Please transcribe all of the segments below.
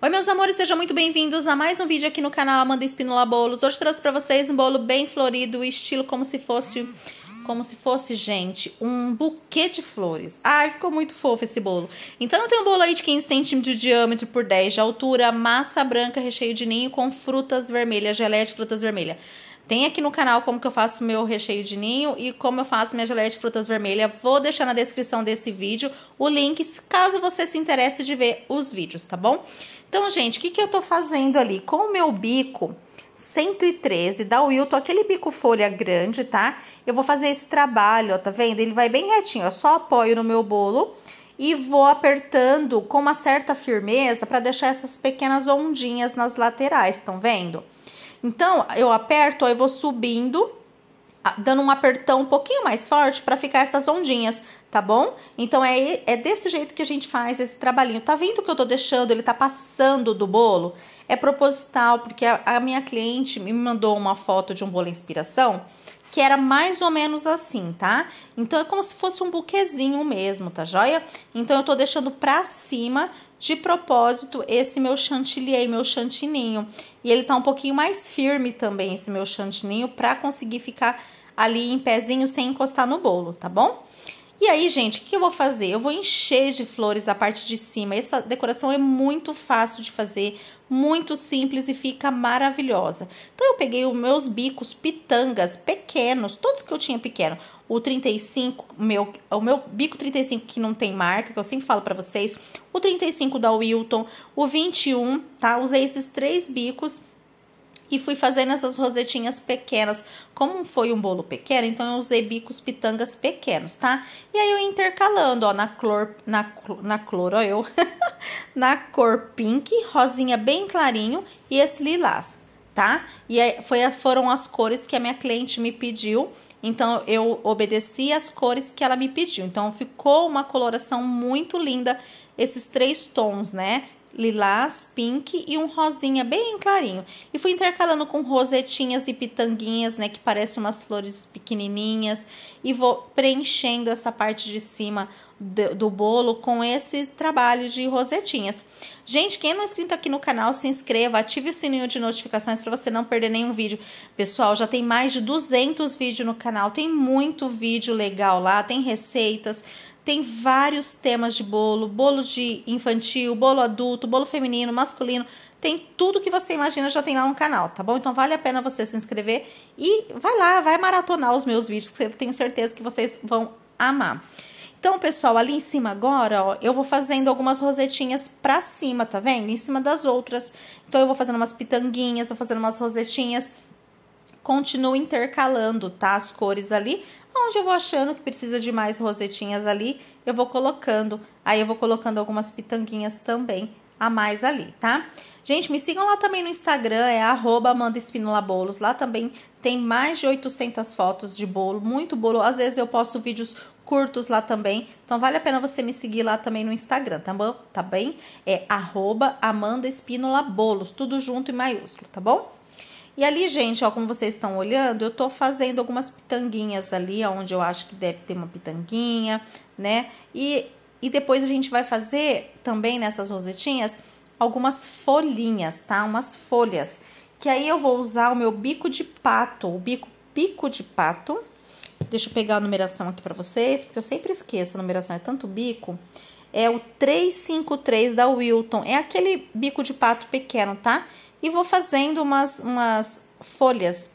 Oi meus amores, sejam muito bem-vindos a mais um vídeo aqui no canal Amanda Espínola Bolos. Hoje trouxe para vocês um bolo bem florido, estilo como se fosse, como se fosse, gente, um buquê de flores. Ai, ficou muito fofo esse bolo. Então eu tenho um bolo aí de 15 centímetros de diâmetro por 10 de altura, massa branca, recheio de ninho com frutas vermelhas, geleia de frutas vermelhas. Tem aqui no canal como que eu faço meu recheio de ninho e como eu faço minha geleia de frutas vermelhas. Vou deixar na descrição desse vídeo o link, caso você se interesse de ver os vídeos, tá bom? Então, gente, o que, que eu tô fazendo ali? Com o meu bico 113 da Wilton, aquele bico folha grande, tá? Eu vou fazer esse trabalho, ó, tá vendo? Ele vai bem retinho, eu só apoio no meu bolo e vou apertando com uma certa firmeza para deixar essas pequenas ondinhas nas laterais, estão vendo? Estão vendo? Então, eu aperto, aí vou subindo, dando um apertão um pouquinho mais forte para ficar essas ondinhas, tá bom? Então, é, é desse jeito que a gente faz esse trabalhinho. Tá vendo que eu tô deixando, ele tá passando do bolo? É proposital, porque a, a minha cliente me mandou uma foto de um bolo inspiração que era mais ou menos assim, tá? Então é como se fosse um buquezinho mesmo, tá joia? Então eu tô deixando pra cima de propósito esse meu chantilly, meu chantininho. E ele tá um pouquinho mais firme também, esse meu chantininho, pra conseguir ficar ali em pezinho sem encostar no bolo, tá bom? E aí, gente, o que eu vou fazer? Eu vou encher de flores a parte de cima. Essa decoração é muito fácil de fazer, muito simples e fica maravilhosa. Então, eu peguei os meus bicos pitangas pequenos, todos que eu tinha pequeno. O 35, meu, o meu bico 35 que não tem marca, que eu sempre falo para vocês. O 35 da Wilton, o 21, tá? Usei esses três bicos e fui fazendo essas rosetinhas pequenas. Como foi um bolo pequeno, então eu usei bicos pitangas pequenos, tá? E aí eu intercalando, ó, na cor, na, na cor, ó, eu, na cor pink, rosinha bem clarinho e esse lilás, tá? E aí foi, foram as cores que a minha cliente me pediu. Então, eu obedeci as cores que ela me pediu. Então, ficou uma coloração muito linda, esses três tons, né? lilás, pink e um rosinha bem clarinho. E fui intercalando com rosetinhas e pitanguinhas, né, que parecem umas flores pequenininhas, e vou preenchendo essa parte de cima do, bolo com esse trabalho de rosetinhas. Gente, quem não é inscrito aqui no canal, se inscreva, ative o sininho de notificações para você não perder nenhum vídeo. Pessoal, já tem mais de 200 vídeos no canal, tem muito vídeo legal lá, tem receitas, tem vários temas de bolo, bolo de infantil, bolo adulto, bolo feminino, masculino, tem tudo que você imagina já tem lá no canal, tá bom? Então vale a pena você se inscrever e vai lá, vai maratonar os meus vídeos, que eu tenho certeza que vocês vão amar. Então, pessoal, ali em cima agora, ó, eu vou fazendo algumas rosetinhas pra cima, tá vendo? Em cima das outras. Então, eu vou fazendo umas pitanguinhas, vou fazendo umas rosetinhas. Continuo intercalando, tá? As cores ali. Onde eu vou achando que precisa de mais rosetinhas ali, eu vou colocando. Aí, eu vou colocando algumas pitanguinhas também a mais ali, tá? Gente, me sigam lá também no Instagram, é arroba Amanda Bolos. Lá também tem mais de 800 fotos de bolo, muito bolo. Às vezes eu posto vídeos curtos lá também. Então, vale a pena você me seguir lá também no Instagram, tá bom? Tá bem? É arroba Amanda Bolos, tudo junto e maiúsculo, tá bom? E ali, gente, ó, como vocês estão olhando, eu tô fazendo algumas pitanguinhas ali, onde eu acho que deve ter uma pitanguinha, né? E e depois a gente vai fazer também nessas rosetinhas algumas folhinhas, tá? Umas folhas. Que aí eu vou usar o meu bico de pato, o bico pico de pato. Deixa eu pegar a numeração aqui para vocês, porque eu sempre esqueço a numeração, é tanto bico. É o 353 da Wilton, é aquele bico de pato pequeno, tá? E vou fazendo umas, umas folhas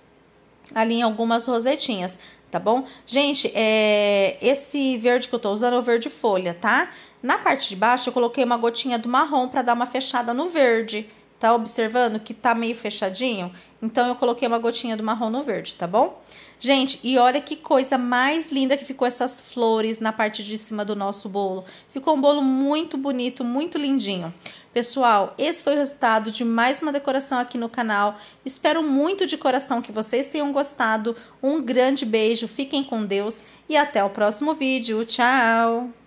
ali em algumas rosetinhas tá bom? Gente, é, esse verde que eu tô usando é o verde folha, tá? Na parte de baixo eu coloquei uma gotinha do marrom para dar uma fechada no verde, Tá observando que tá meio fechadinho? Então, eu coloquei uma gotinha do marrom no verde, tá bom? Gente, e olha que coisa mais linda que ficou essas flores na parte de cima do nosso bolo. Ficou um bolo muito bonito, muito lindinho. Pessoal, esse foi o resultado de mais uma decoração aqui no canal. Espero muito de coração que vocês tenham gostado. Um grande beijo, fiquem com Deus e até o próximo vídeo. Tchau!